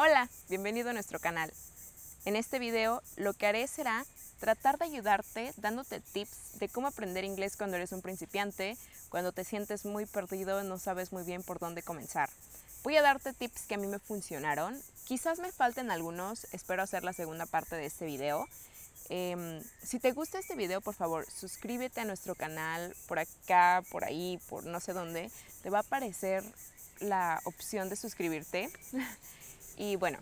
Hola, bienvenido a nuestro canal. En este video lo que haré será tratar de ayudarte dándote tips de cómo aprender inglés cuando eres un principiante, cuando te sientes muy perdido, no sabes muy bien por dónde comenzar. Voy a darte tips que a mí me funcionaron. Quizás me falten algunos, espero hacer la segunda parte de este video. Em, si te gusta este video, por favor, suscríbete a nuestro canal por acá, por ahí, por no sé dónde. Te va a aparecer la opción de suscribirte. Y bueno,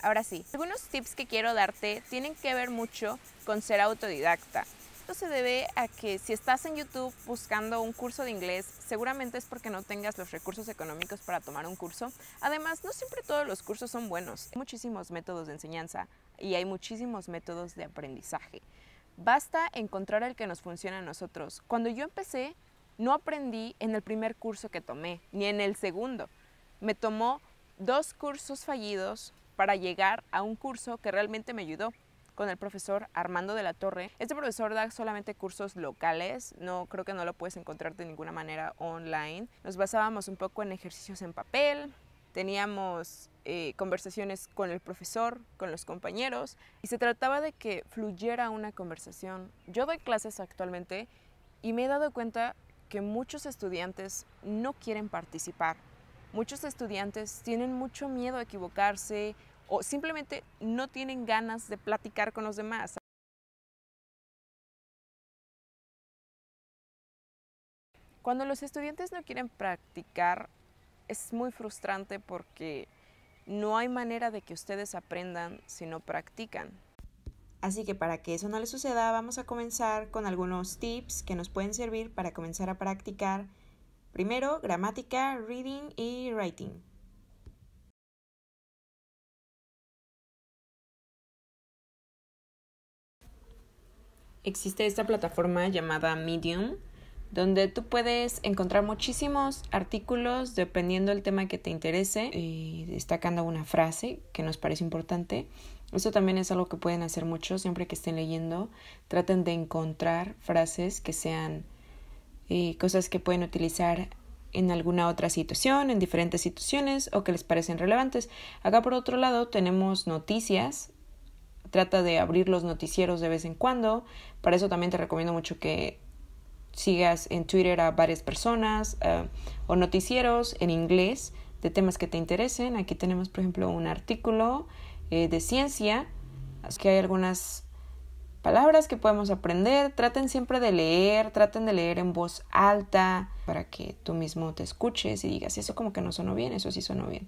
ahora sí, algunos tips que quiero darte tienen que ver mucho con ser autodidacta. Esto se debe a que si estás en YouTube buscando un curso de inglés, seguramente es porque no tengas los recursos económicos para tomar un curso. Además, no siempre todos los cursos son buenos. Hay muchísimos métodos de enseñanza y hay muchísimos métodos de aprendizaje. Basta encontrar el que nos funciona a nosotros. Cuando yo empecé, no aprendí en el primer curso que tomé, ni en el segundo. Me tomó dos cursos fallidos para llegar a un curso que realmente me ayudó con el profesor Armando de la Torre. Este profesor da solamente cursos locales, no creo que no lo puedes encontrar de ninguna manera online. Nos basábamos un poco en ejercicios en papel, teníamos eh, conversaciones con el profesor, con los compañeros, y se trataba de que fluyera una conversación. Yo doy clases actualmente y me he dado cuenta que muchos estudiantes no quieren participar Muchos estudiantes tienen mucho miedo a equivocarse o simplemente no tienen ganas de platicar con los demás. Cuando los estudiantes no quieren practicar, es muy frustrante porque no hay manera de que ustedes aprendan si no practican. Así que para que eso no les suceda, vamos a comenzar con algunos tips que nos pueden servir para comenzar a practicar Primero, gramática, reading y writing. Existe esta plataforma llamada Medium, donde tú puedes encontrar muchísimos artículos dependiendo del tema que te interese y eh, destacando una frase que nos parece importante. Eso también es algo que pueden hacer muchos siempre que estén leyendo. Traten de encontrar frases que sean cosas que pueden utilizar en alguna otra situación, en diferentes situaciones o que les parecen relevantes. Acá por otro lado tenemos noticias. Trata de abrir los noticieros de vez en cuando. Para eso también te recomiendo mucho que sigas en Twitter a varias personas eh, o noticieros en inglés de temas que te interesen. Aquí tenemos, por ejemplo, un artículo eh, de ciencia, que hay algunas palabras que podemos aprender. Traten siempre de leer, traten de leer en voz alta para que tú mismo te escuches y digas, eso como que no sonó bien, eso sí sonó bien.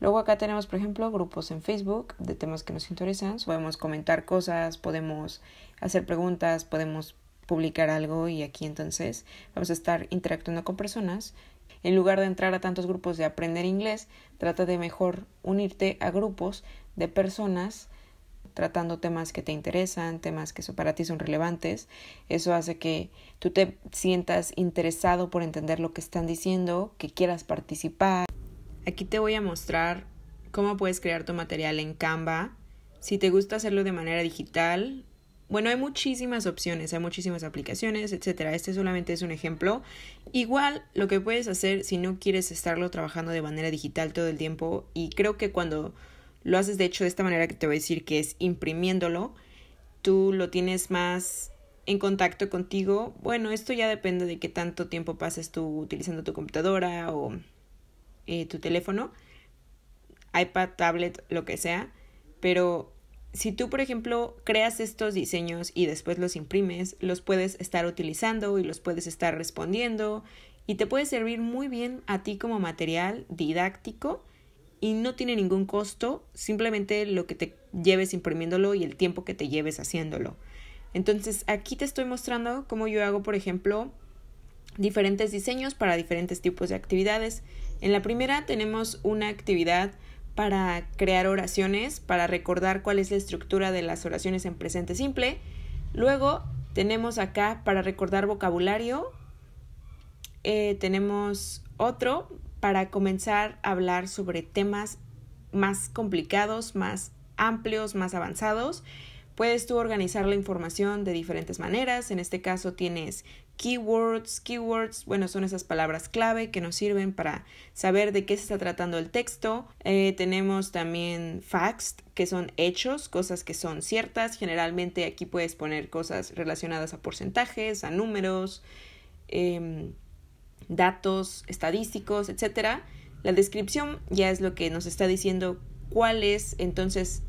Luego acá tenemos, por ejemplo, grupos en Facebook de temas que nos interesan. Podemos comentar cosas, podemos hacer preguntas, podemos publicar algo y aquí entonces vamos a estar interactuando con personas. En lugar de entrar a tantos grupos de aprender inglés, trata de mejor unirte a grupos de personas tratando temas que te interesan, temas que para ti son relevantes. Eso hace que tú te sientas interesado por entender lo que están diciendo, que quieras participar. Aquí te voy a mostrar cómo puedes crear tu material en Canva. Si te gusta hacerlo de manera digital, bueno, hay muchísimas opciones, hay muchísimas aplicaciones, etc. Este solamente es un ejemplo. Igual lo que puedes hacer si no quieres estarlo trabajando de manera digital todo el tiempo y creo que cuando lo haces de hecho de esta manera que te voy a decir que es imprimiéndolo, tú lo tienes más en contacto contigo. Bueno, esto ya depende de qué tanto tiempo pases tú utilizando tu computadora o eh, tu teléfono, iPad, tablet, lo que sea. Pero si tú, por ejemplo, creas estos diseños y después los imprimes, los puedes estar utilizando y los puedes estar respondiendo y te puede servir muy bien a ti como material didáctico y no tiene ningún costo, simplemente lo que te lleves imprimiéndolo y el tiempo que te lleves haciéndolo. Entonces aquí te estoy mostrando cómo yo hago, por ejemplo, diferentes diseños para diferentes tipos de actividades. En la primera tenemos una actividad para crear oraciones, para recordar cuál es la estructura de las oraciones en presente simple. Luego tenemos acá para recordar vocabulario. Eh, tenemos otro para comenzar a hablar sobre temas más complicados, más amplios, más avanzados. Puedes tú organizar la información de diferentes maneras. En este caso tienes keywords, keywords, bueno, son esas palabras clave que nos sirven para saber de qué se está tratando el texto. Eh, tenemos también facts, que son hechos, cosas que son ciertas. Generalmente aquí puedes poner cosas relacionadas a porcentajes, a números. Em, datos estadísticos, etcétera, la descripción ya es lo que nos está diciendo cuál es entonces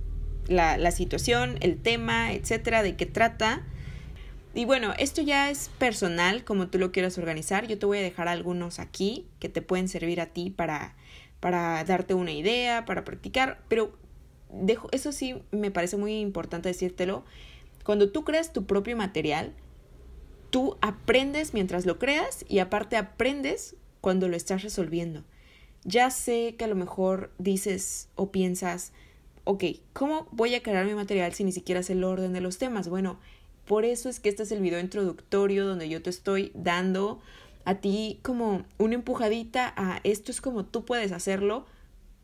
la, situación, el tema, etcétera, de qué trata. Y bueno, esto ya es personal, como tú lo quieras organizar. Yo te voy a dejar algunos aquí que te pueden servir a ti para, para darte una idea, para practicar. Pero dejo, eso sí me parece muy importante decírtelo. Cuando tú creas tu propio material, Tú aprendes mientras lo creas y aparte aprendes cuando lo estás resolviendo. Ya sé que a lo mejor dices o piensas, ok, ¿cómo voy a crear mi material si ni siquiera sé el orden de los temas? Bueno, por eso es que este es el video introductorio donde yo te estoy dando a ti como una empujadita a esto es como tú puedes hacerlo,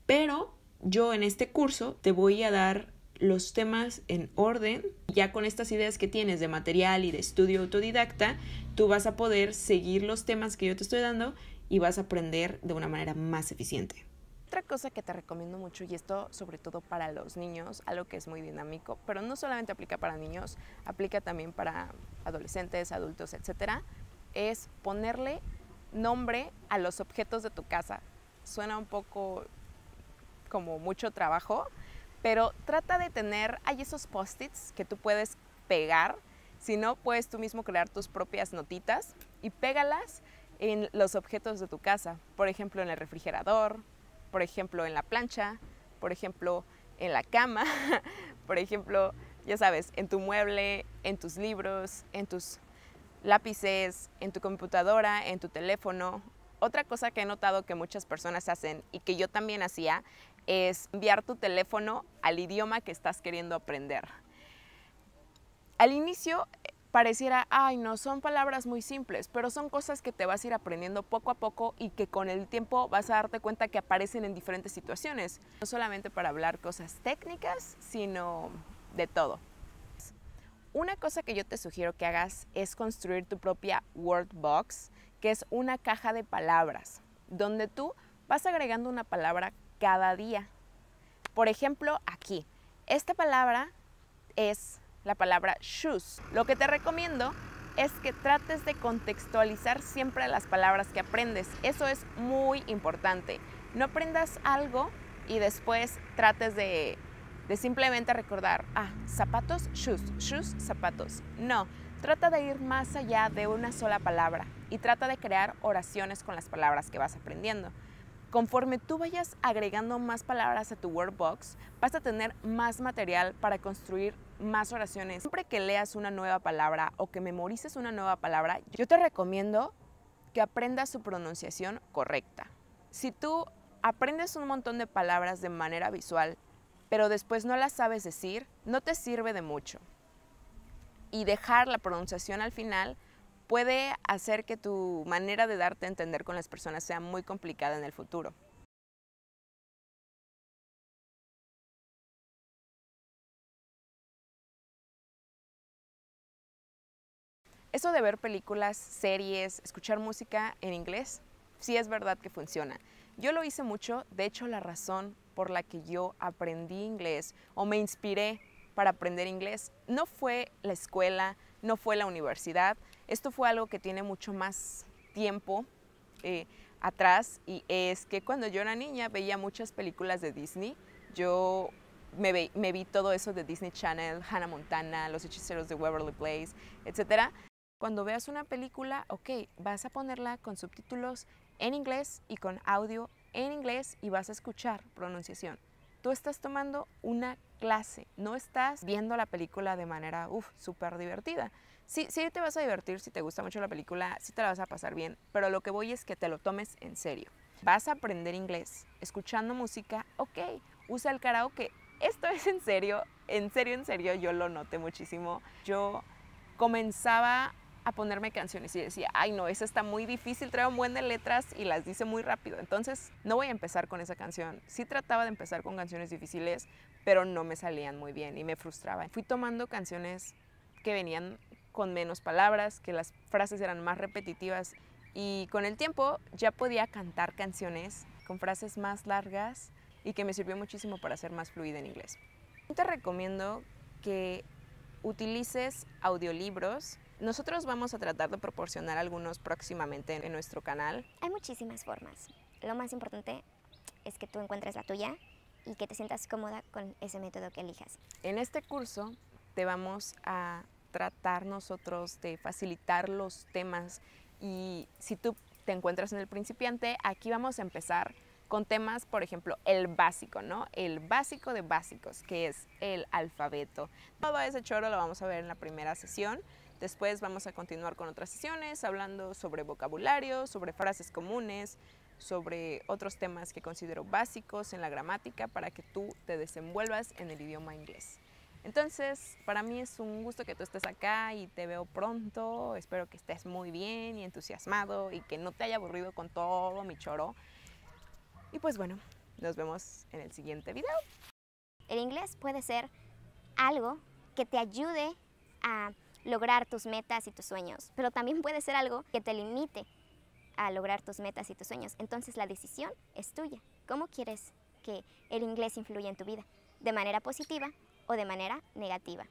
pero yo en este curso te voy a dar los temas en orden. Ya con estas ideas que tienes de material y de estudio autodidacta, tú vas a poder seguir los temas que yo te estoy dando y vas a aprender de una manera más eficiente. Otra cosa que te recomiendo mucho, y esto sobre todo para los niños, algo que es muy dinámico, pero no solamente aplica para niños, aplica también para adolescentes, adultos, etcétera, es ponerle nombre a los objetos de tu casa. Suena un poco como mucho trabajo, pero trata de tener, hay esos post-its que tú puedes pegar, si no puedes tú mismo crear tus propias notitas y pégalas en los objetos de tu casa, por ejemplo en el refrigerador, por ejemplo en la plancha, por ejemplo en la cama, por ejemplo, ya sabes, en tu mueble, en tus libros, en tus lápices, en tu computadora, en tu teléfono. Otra cosa que he notado que muchas personas hacen y que yo también hacía es enviar tu teléfono al idioma que estás queriendo aprender. Al inicio eh, pareciera, ay no, son palabras muy simples, pero son cosas que te vas a ir aprendiendo poco a poco y que con el tiempo vas a darte cuenta que aparecen en diferentes situaciones, no solamente para hablar cosas técnicas, sino de todo. Una cosa que yo te sugiero que hagas es construir tu propia word box, que es una caja de palabras, donde tú vas agregando una palabra cada día. Por ejemplo, aquí. Esta palabra es la palabra shoes. Lo que te recomiendo es que trates de contextualizar siempre las palabras que aprendes. Eso es muy importante. No aprendas algo y después trates de, de simplemente recordar, ah, zapatos, shoes, shoes, zapatos. No, trata de ir más allá de una sola palabra y trata de crear oraciones con las palabras que vas aprendiendo. Conforme tú vayas agregando más palabras a tu wordbox, vas a tener más material para construir más oraciones. Siempre que leas una nueva palabra o que memorices una nueva palabra, yo te recomiendo que aprendas su pronunciación correcta. Si tú aprendes un montón de palabras de manera visual, pero después no las sabes decir, no te sirve de mucho. Y dejar la pronunciación al final puede hacer que tu manera de darte a entender con las personas sea muy complicada en el futuro. Eso de ver películas, series, escuchar música en inglés, sí es verdad que funciona. Yo lo hice mucho, de hecho la razón por la que yo aprendí inglés o me inspiré para aprender inglés no fue la escuela, no fue la universidad, esto fue algo que tiene mucho más tiempo eh, atrás y es que cuando yo era niña veía muchas películas de Disney. Yo me, me vi todo eso de Disney Channel, Hannah Montana, Los Hechiceros de Waverly Place, etc. Cuando veas una película, ok, vas a ponerla con subtítulos en inglés y con audio en inglés y vas a escuchar pronunciación tú estás tomando una clase, no estás viendo la película de manera, uf, súper divertida. Sí, sí te vas a divertir, si te gusta mucho la película, sí te la vas a pasar bien, pero lo que voy es que te lo tomes en serio. Vas a aprender inglés escuchando música, ok, usa el karaoke. Esto es en serio, en serio, en serio, yo lo noté muchísimo. Yo comenzaba a ponerme canciones y decía, ay no, esa está muy difícil, trae un buen de letras y las dice muy rápido, entonces no voy a empezar con esa canción. Sí trataba de empezar con canciones difíciles, pero no me salían muy bien y me frustraba. Fui tomando canciones que venían con menos palabras, que las frases eran más repetitivas y con el tiempo ya podía cantar canciones con frases más largas y que me sirvió muchísimo para ser más fluida en inglés. Te recomiendo que utilices audiolibros nosotros vamos a tratar de proporcionar algunos próximamente en nuestro canal. Hay muchísimas formas. Lo más importante es que tú encuentres la tuya y que te sientas cómoda con ese método que elijas. En este curso te vamos a tratar nosotros de facilitar los temas y si tú te encuentras en el principiante, aquí vamos a empezar con temas, por ejemplo, el básico, ¿no? El básico de básicos, que es el alfabeto. Todo ese choro lo vamos a ver en la primera sesión. Después vamos a continuar con otras sesiones hablando sobre vocabulario, sobre frases comunes, sobre otros temas que considero básicos en la gramática para que tú te desenvuelvas en el idioma inglés. Entonces, para mí es un gusto que tú estés acá y te veo pronto. Espero que estés muy bien y entusiasmado y que no te haya aburrido con todo mi choro. Y pues bueno, nos vemos en el siguiente video. El inglés puede ser algo que te ayude a lograr tus metas y tus sueños, pero también puede ser algo que te limite a lograr tus metas y tus sueños. Entonces la decisión es tuya. ¿Cómo quieres que el inglés influya en tu vida? ¿De manera positiva o de manera negativa?